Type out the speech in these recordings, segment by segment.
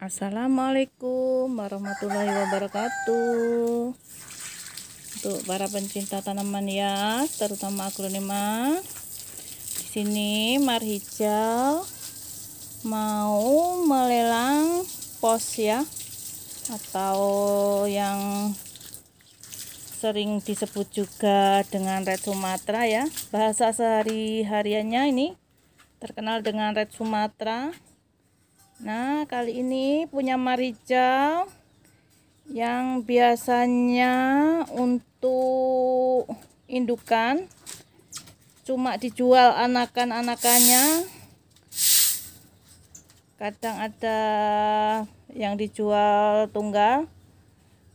Assalamualaikum warahmatullahi wabarakatuh Untuk para pencinta tanaman hias terutama aglonema di sini mar hijau mau melelang pos ya atau yang sering disebut juga dengan red Sumatera ya bahasa sehari-hariannya ini terkenal dengan red Sumatera Nah, kali ini punya marijau yang biasanya untuk indukan cuma dijual anakan-anakannya. Kadang ada yang dijual tunggal.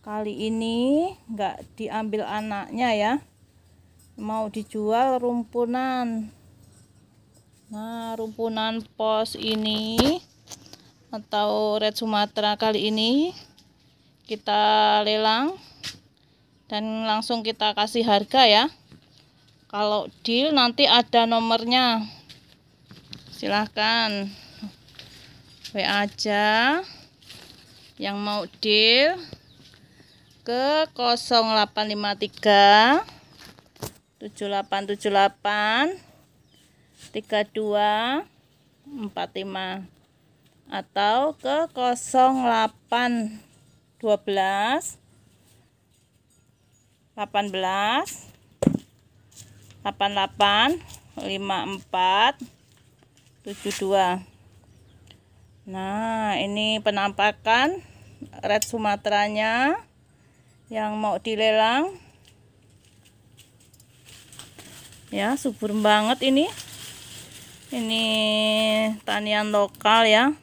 Kali ini nggak diambil anaknya ya. Mau dijual rumpunan. Nah, rumpunan pos ini atau red Sumatera kali ini kita lelang dan langsung kita kasih harga ya kalau deal nanti ada nomornya silahkan WA aja yang mau deal ke 0853 7878 32 atau ke 0812 18 88 54 72 Nah, ini penampakan red Sumateranya yang mau dilelang. Ya, subur banget ini. Ini tanian lokal ya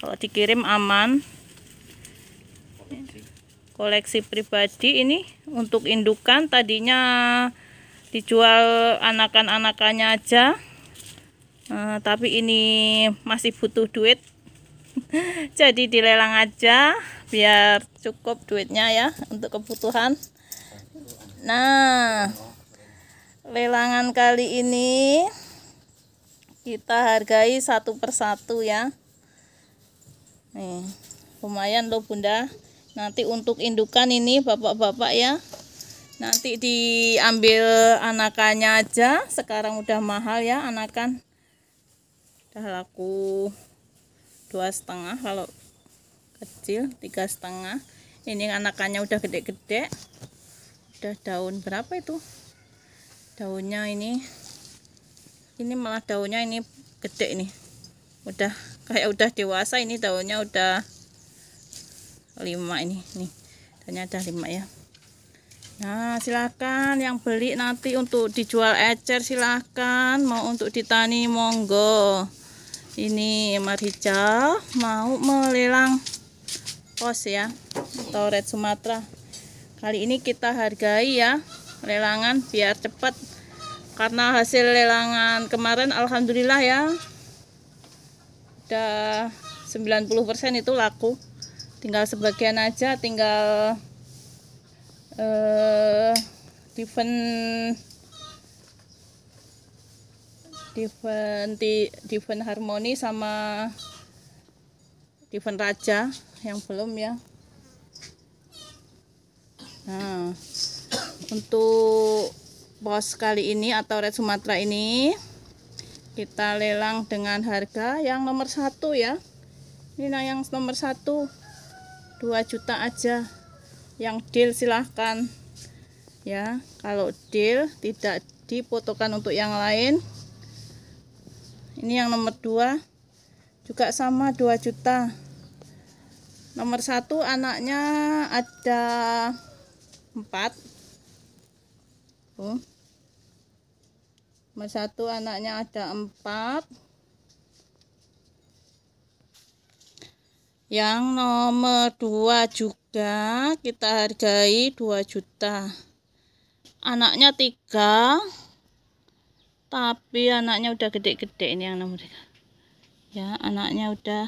kalau dikirim aman koleksi. pribadi ini untuk indukan tadinya dijual anakan-anakannya aja uh, tapi ini masih butuh duit jadi dilelang aja biar cukup duitnya ya untuk kebutuhan nah lelangan kali ini kita hargai satu persatu ya nih lumayan loh bunda nanti untuk indukan ini bapak-bapak ya nanti diambil anakannya aja sekarang udah mahal ya anakan udah laku dua setengah kalau kecil tiga setengah ini anakannya udah gede-gede udah daun berapa itu daunnya ini ini malah daunnya ini gede ini udah kayak udah dewasa ini daunnya udah lima ini nih daunnya ada lima ya nah silahkan yang beli nanti untuk dijual ecer silahkan mau untuk ditani monggo ini merica mau melelang pos ya atau red sumatera kali ini kita hargai ya lelangan biar cepat karena hasil lelangan kemarin alhamdulillah ya ada 90% itu laku tinggal sebagian aja tinggal eh uh, diven diven di, diven harmoni sama diven raja yang belum ya nah untuk bos kali ini atau red sumatera ini kita lelang dengan harga yang nomor satu ya ini nah yang nomor satu 2 juta aja yang deal silahkan ya kalau deal tidak dipotokan untuk yang lain ini yang nomor 2 juga sama 2 juta nomor satu anaknya ada 4 oh Nomor satu anaknya ada empat yang nomor dua juga kita hargai dua juta anaknya tiga tapi anaknya udah gede-gede ini yang nomor tiga ya anaknya udah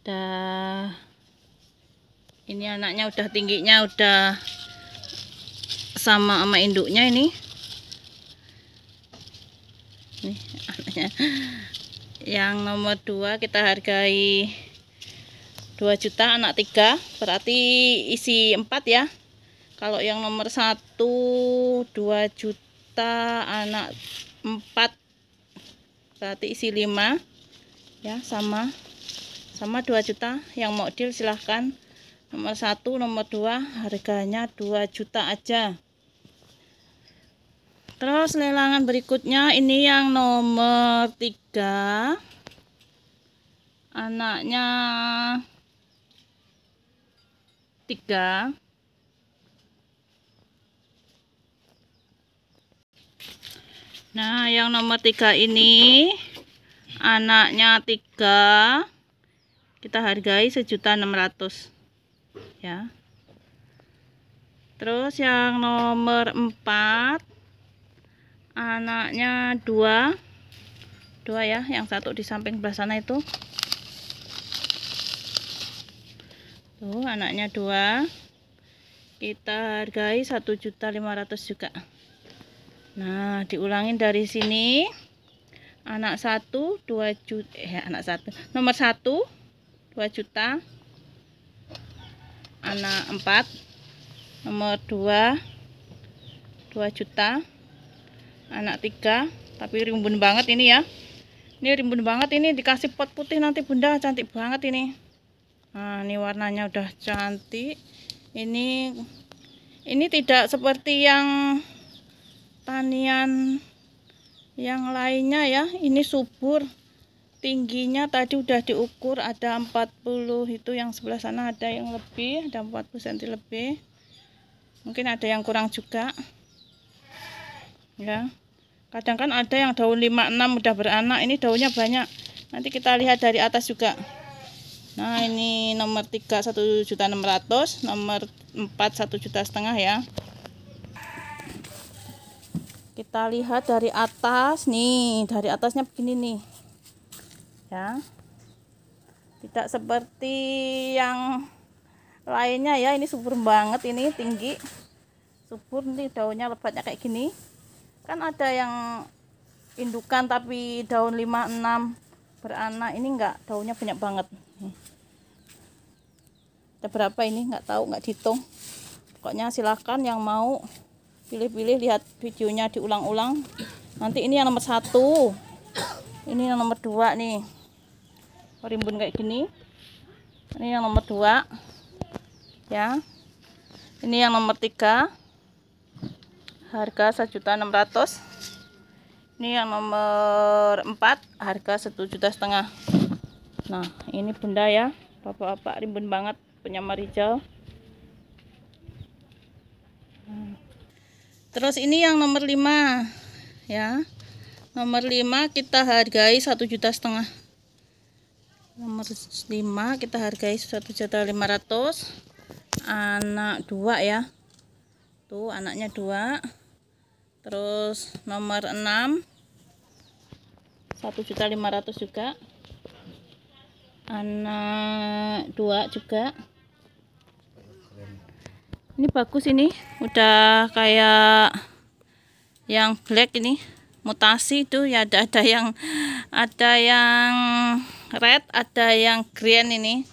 udah ini anaknya udah tingginya udah sama sama induknya ini nih anaknya yang nomor 2 kita hargai 2 juta anak 3 berarti isi 4 ya kalau yang nomor 1 2 juta anak 4 berarti isi 5 ya sama sama 2 juta yang model silahkan nomor 1 nomor 2 harganya 2 juta aja Terus lelangan berikutnya ini yang nomor 3. Anaknya 3. Nah, yang nomor 3 ini anaknya 3. Kita hargai 1.600. ya. Terus yang nomor 4 anaknya dua dua ya yang satu di samping belah sana itu tuh anaknya dua kita hargai 1.500 juga nah diulangin dari sini anak satu dua juta eh, anak satu nomor satu dua juta anak empat nomor dua dua juta anak tiga tapi rimbun banget ini ya ini rimbun banget ini dikasih pot putih nanti bunda cantik banget ini nah ini warnanya udah cantik ini ini tidak seperti yang tanian yang lainnya ya ini subur tingginya tadi udah diukur ada 40 itu yang sebelah sana ada yang lebih ada 40 cm lebih mungkin ada yang kurang juga ya kadang kan ada yang daun 5 6 udah beranak ini daunnya banyak nanti kita lihat dari atas juga nah ini nomor 3 1 juta 600 nomor 4 1 juta setengah ya kita lihat dari atas nih dari atasnya begini nih ya tidak seperti yang lainnya ya ini subur banget ini tinggi subur nih daunnya lebatnya kayak gini kan ada yang indukan tapi daun 56 beranak ini enggak daunnya banyak banget hmm. ada berapa ini enggak tahu enggak dihitung pokoknya silahkan yang mau pilih-pilih lihat videonya diulang-ulang nanti ini yang nomor satu ini yang nomor dua nih rimbun kayak gini ini yang nomor dua ya ini yang nomor tiga harga enam ratus. ini yang nomor empat, harga satu juta setengah nah ini bunda ya bapak-bapak rimbun banget punya hijau terus ini yang nomor lima, ya nomor lima kita hargai satu juta setengah nomor lima kita hargai satu juta lima ratus. anak dua ya tuh anaknya dua terus nomor 6 1.500 juga anak 2 juga ini bagus ini udah kayak yang black ini mutasi itu ya ada ada yang ada yang red ada yang green ini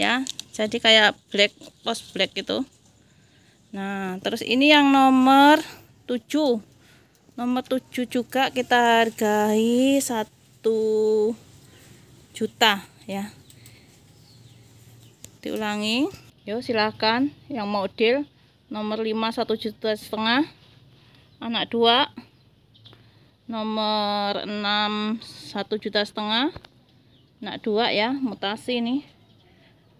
ya jadi kayak black post black gitu nah terus ini yang nomor 7 nomor 7 juga kita hargai 1 juta ya diulangi yuk silahkan yang mau deal nomor 5 1 juta setengah anak 2 nomor 6 1 juta setengah anak 2 ya mutasi nih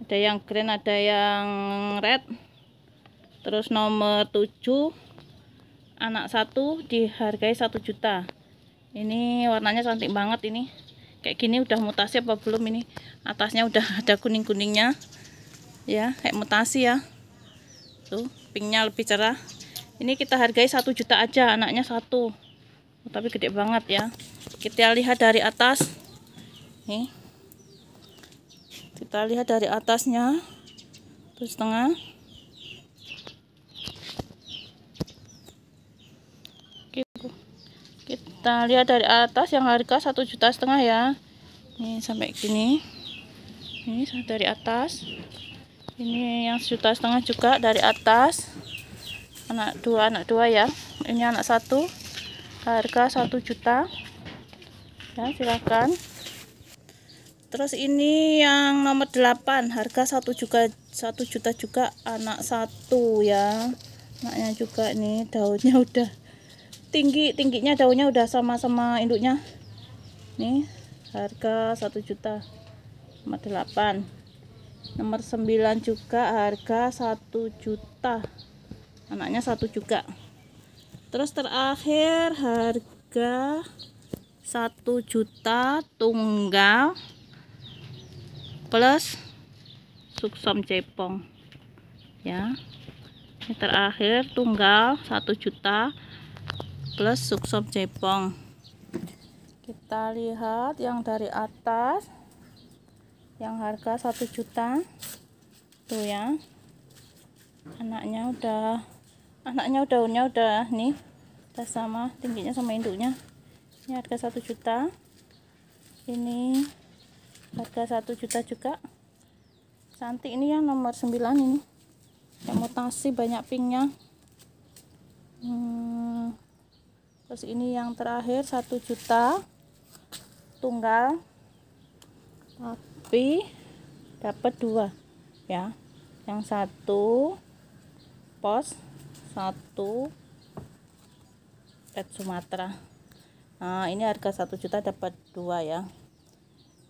ada yang green ada yang red terus nomor 7 anak satu dihargai satu juta ini warnanya cantik banget ini kayak gini udah mutasi apa belum ini atasnya udah ada kuning-kuningnya ya kayak mutasi ya tuh pinknya lebih cerah ini kita hargai satu juta aja anaknya satu oh, tapi gede banget ya kita lihat dari atas nih kita lihat dari atasnya terus tengah kita lihat dari atas yang harga satu juta setengah ya ini sampai gini ini dari atas ini yang sejuta setengah juga dari atas anak dua anak dua ya ini anak satu harga satu juta ya silakan terus ini yang nomor delapan harga satu juga satu juta juga anak satu ya anaknya juga nih daunnya udah tinggi tingginya daunnya udah sama-sama induknya nih harga 1 juta nomor 8 nomor 9 juga harga 1 juta anaknya satu juga terus terakhir harga 1 juta tunggal plus suksom cepong ya ini terakhir tunggal 1 juta plus sup sop kita lihat yang dari atas yang harga 1 juta tuh ya anaknya udah anaknya udah daunnya udah nih udah sama tingginya sama induknya ini harga 1 juta ini harga 1 juta juga cantik ini yang nomor 9 ini yang mutasi banyak pinknya hmm, terus ini yang terakhir satu juta tunggal tapi dapat dua ya yang satu pos satu pet Sumatera nah ini harga satu juta dapat dua ya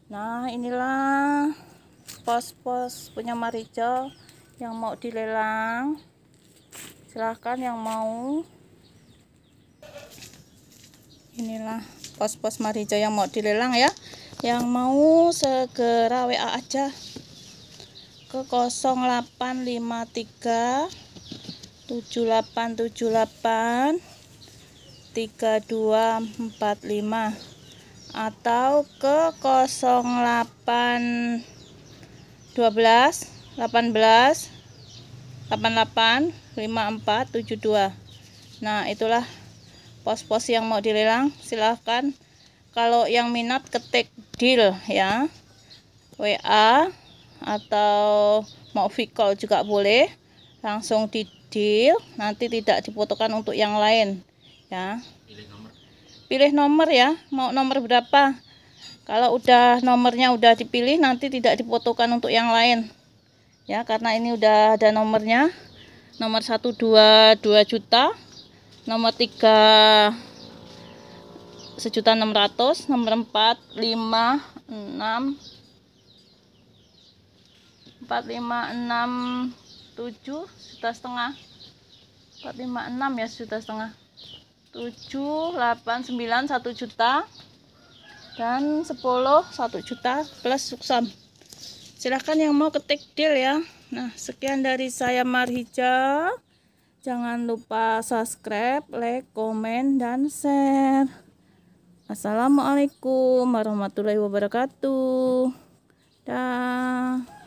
nah inilah pos-pos punya Marijo yang mau dilelang silahkan yang mau inilah pos-pos marijo yang mau dilelang ya yang mau segera WA aja ke 0853 7878 3245 atau ke 08 12 18 88 5472 nah itulah pos-pos yang mau dilelang silahkan kalau yang minat ketik deal ya WA atau mau vicall juga boleh langsung di deal nanti tidak dibutuhkan untuk yang lain ya pilih nomor. pilih nomor ya mau nomor berapa kalau udah nomornya udah dipilih nanti tidak dibutuhkan untuk yang lain ya karena ini udah ada nomornya nomor 122 juta nomor 3 sejuta enam ratus nomor empat lima enam empat lima enam tujuh juta setengah empat lima enam ya juta setengah tujuh delapan sembilan satu juta dan sepuluh satu juta plus suksam silahkan yang mau ketik deal ya nah sekian dari saya Marhija Jangan lupa subscribe, like, komen, dan share. Assalamualaikum warahmatullahi wabarakatuh. Dah.